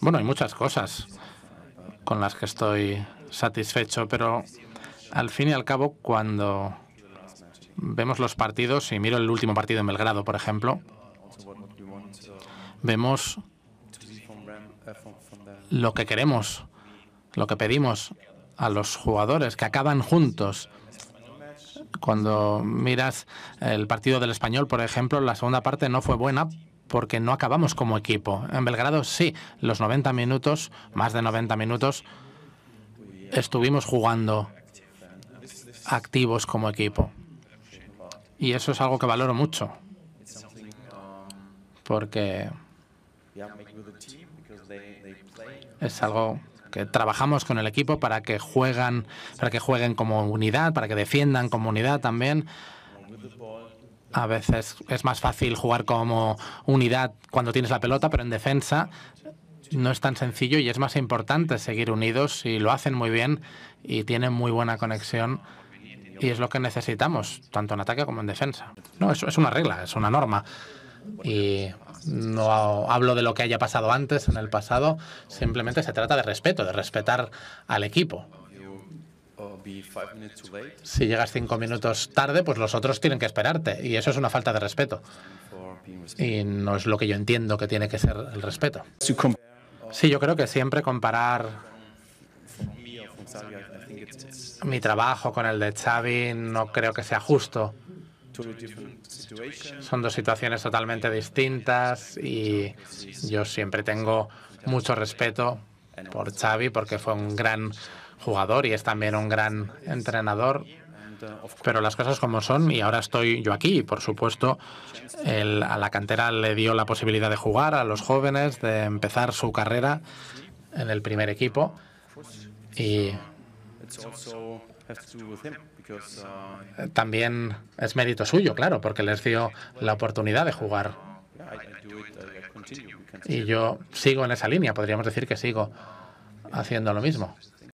Bueno, hay muchas cosas con las que estoy satisfecho, pero al fin y al cabo, cuando vemos los partidos, y miro el último partido en Belgrado, por ejemplo, vemos lo que queremos, lo que pedimos a los jugadores, que acaban juntos. Cuando miras el partido del español, por ejemplo, la segunda parte no fue buena porque no acabamos como equipo. En Belgrado sí, los 90 minutos, más de 90 minutos, estuvimos jugando activos como equipo. Y eso es algo que valoro mucho, porque es algo que trabajamos con el equipo para que juegan, para que jueguen como unidad, para que defiendan como unidad también a veces es más fácil jugar como unidad cuando tienes la pelota, pero en defensa no es tan sencillo y es más importante seguir unidos y lo hacen muy bien y tienen muy buena conexión y es lo que necesitamos, tanto en ataque como en defensa. No, eso es una regla, es una norma. Y no hablo de lo que haya pasado antes, en el pasado, simplemente se trata de respeto, de respetar al equipo. Si llegas cinco minutos tarde, pues los otros tienen que esperarte. Y eso es una falta de respeto. Y no es lo que yo entiendo que tiene que ser el respeto. Sí, yo creo que siempre comparar mi trabajo con el de Xavi no creo que sea justo. Son dos situaciones totalmente distintas y yo siempre tengo mucho respeto por Xavi porque fue un gran jugador y es también un gran entrenador. Pero las cosas como son, y ahora estoy yo aquí, por supuesto, a la cantera le dio la posibilidad de jugar a los jóvenes, de empezar su carrera en el primer equipo. Y también es mérito suyo, claro, porque les dio la oportunidad de jugar. Y yo sigo en esa línea, podríamos decir que sigo haciendo lo mismo.